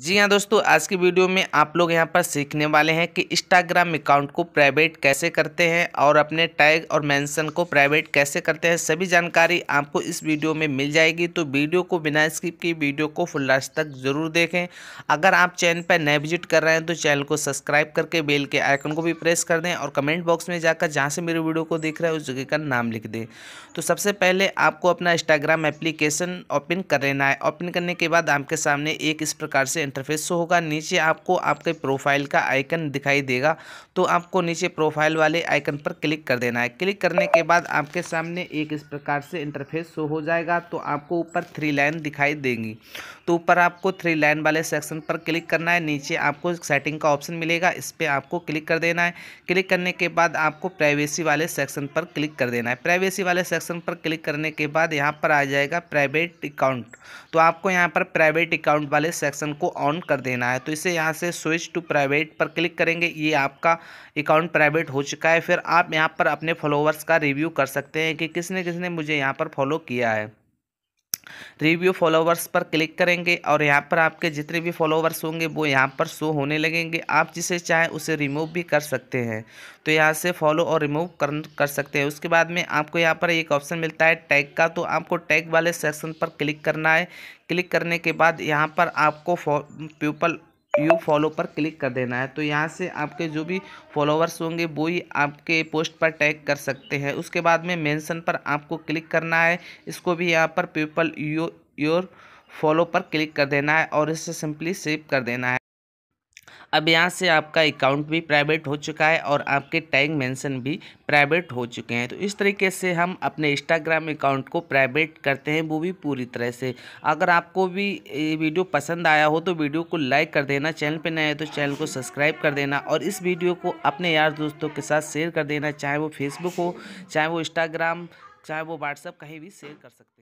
जी हाँ दोस्तों आज की वीडियो में आप लोग यहाँ पर सीखने वाले हैं कि इंस्टाग्राम अकाउंट को प्राइवेट कैसे करते हैं और अपने टैग और मेंशन को प्राइवेट कैसे करते हैं सभी जानकारी आपको इस वीडियो में मिल जाएगी तो वीडियो को बिना स्किप की वीडियो को फुल लास्ट तक जरूर देखें अगर आप चैनल पर नए विजिट कर रहे हैं तो चैनल को सब्सक्राइब करके बेल के आइकन को भी प्रेस कर दें और कमेंट बॉक्स में जाकर जहाँ से मेरे वीडियो को देख रहे हैं उस जगह का नाम लिख दें तो सबसे पहले आपको अपना इंस्टाग्राम एप्लीकेशन ओपन कर लेना है ओपन करने के बाद आपके सामने एक इस प्रकार से इंटरफेस शो होगा नीचे आपको आपके प्रोफाइल का आइकन दिखाई देगा तो आपको नीचे प्रोफाइल वाले आइकन पर क्लिक कर देना है क्लिक करने के बाद आपके सामने एक इस प्रकार से इंटरफेस शो हो जाएगा तो आपको ऊपर थ्री लाइन दिखाई देंगी तो ऊपर आपको थ्री लाइन वाले सेक्शन पर क्लिक करना है नीचे आपको सेटिंग का ऑप्शन मिलेगा इस पर आपको क्लिक कर देना है क्लिक करने के बाद आपको प्राइवेसी वाले सेक्शन पर क्लिक कर देना है प्राइवेसी वाले सेक्शन पर क्लिक करने के बाद यहाँ पर आ जाएगा प्राइवेट अकाउंट तो आपको यहाँ पर प्राइवेट अकाउंट वाले सेक्शन को ऑन कर देना है तो इसे यहाँ से स्विच टू प्राइवेट पर क्लिक करेंगे ये आपका अकाउंट प्राइवेट हो चुका है फिर आप यहाँ पर अपने फॉलोवर्स का रिव्यू कर सकते हैं कि किसने किसने मुझे यहाँ पर फॉलो किया है रिव्यू फॉलोवर्स पर क्लिक करेंगे और यहाँ पर आपके जितने भी फॉलोवर्स होंगे वो यहाँ पर शो होने लगेंगे आप जिसे चाहें उसे रिमूव भी कर सकते हैं तो यहाँ से फॉलो और रिमूव कर कर सकते हैं उसके बाद में आपको यहाँ पर एक ऑप्शन मिलता है टैग का तो आपको टैग वाले सेक्शन पर क्लिक करना है क्लिक करने के बाद यहाँ पर आपको पीपल यू फॉलो पर क्लिक कर देना है तो यहाँ से आपके जो भी फॉलोवर्स होंगे वो ही आपके पोस्ट पर टैग कर सकते हैं उसके बाद में मेंशन पर आपको क्लिक करना है इसको भी यहाँ पर पीपल यू योर फॉलो पर क्लिक कर देना है और इसे सिंपली सेव कर देना है अब यहाँ से आपका अकाउंट भी प्राइवेट हो चुका है और आपके टैग मेंशन भी प्राइवेट हो चुके हैं तो इस तरीके से हम अपने इंस्टाग्राम अकाउंट को प्राइवेट करते हैं वो भी पूरी तरह से अगर आपको भी ये वीडियो पसंद आया हो तो वीडियो को लाइक कर देना चैनल पर नए हो तो चैनल को सब्सक्राइब कर देना और इस वीडियो को अपने यार दोस्तों के साथ शेयर कर देना चाहे वो फेसबुक हो चाहे वो इंस्टाग्राम चाहे वो व्हाट्सअप कहीं भी शेयर कर सकते हैं